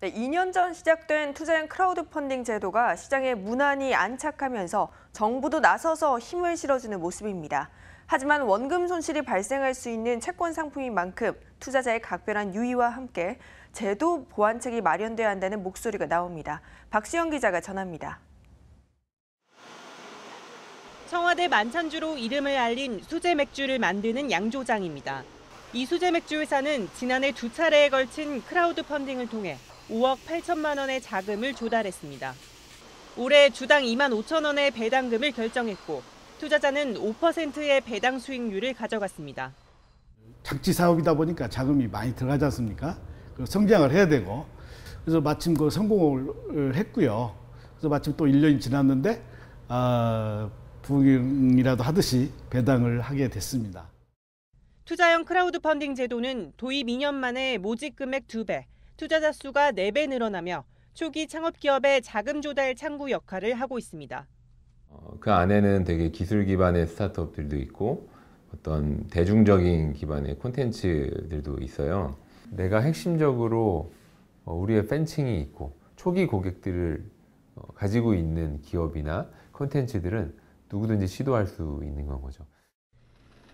네, 2년 전 시작된 투자형 크라우드 펀딩 제도가 시장에 무난히 안착하면서 정부도 나서서 힘을 실어주는 모습입니다. 하지만 원금 손실이 발생할 수 있는 채권 상품인 만큼 투자자의 각별한 유의와 함께 제도 보완책이 마련돼야 한다는 목소리가 나옵니다. 박수영 기자가 전합니다. 청와대 만찬주로 이름을 알린 수제 맥주를 만드는 양조장입니다. 이 수제 맥주 회사는 지난해 두 차례에 걸친 크라우드 펀딩을 통해 5억 8천만 원의 자금을 조달했습니다. 올해 주당 2만 5천 원의 배당금을 결정했고 투자자는 5%의 배당 수익률을 가져갔습니다. 착지 사업이다 보니까 자금이 많이 들어가지 않습니까? 성장을 해야 되고 그래서 마침 그 성공을 했고요. 그래서 마침 또 1년이 지났는데 아, 부흥이라도 하듯이 배당을 하게 됐습니다. 투자형 크라우드 펀딩 제도는 도입 2년 만에 모집 금액 2배, 투자자 수가 4배 늘어나며 초기 창업기업의 자금 조달 창구 역할을 하고 있습니다. 어, 그 안에는 되게 기술 기반의 스타트업들도 있고 어떤 대중적인 기반의 콘텐츠들도 있어요. 내가 핵심적으로 어, 우리의 팬층이 있고 초기 고객들을 어, 가지고 있는 기업이나 콘텐츠들은 누구든지 시도할 수 있는 건 거죠.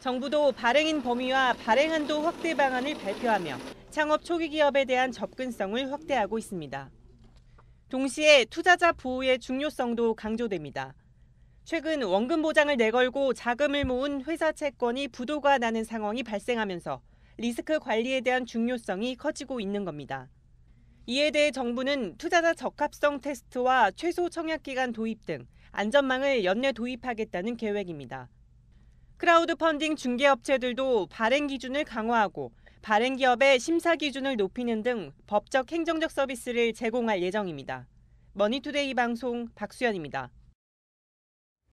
정부도 발행인 범위와 발행한도 확대 방안을 발표하며 창업 초기 기업에 대한 접근성을 확대하고 있습니다. 동시에 투자자 보호의 중요성도 강조됩니다. 최근 원금 보장을 내걸고 자금을 모은 회사 채권이 부도가 나는 상황이 발생하면서 리스크 관리에 대한 중요성이 커지고 있는 겁니다. 이에 대해 정부는 투자자 적합성 테스트와 최소 청약 기간 도입 등 안전망을 연내 도입하겠다는 계획입니다. 크라우드 펀딩 중개업체들도 발행 기준을 강화하고 바른 기업의 심사 기준을 높이는 등 법적 행정적 서비스를 제공할 예정입니다. 머니투데이 방송 박수연입니다.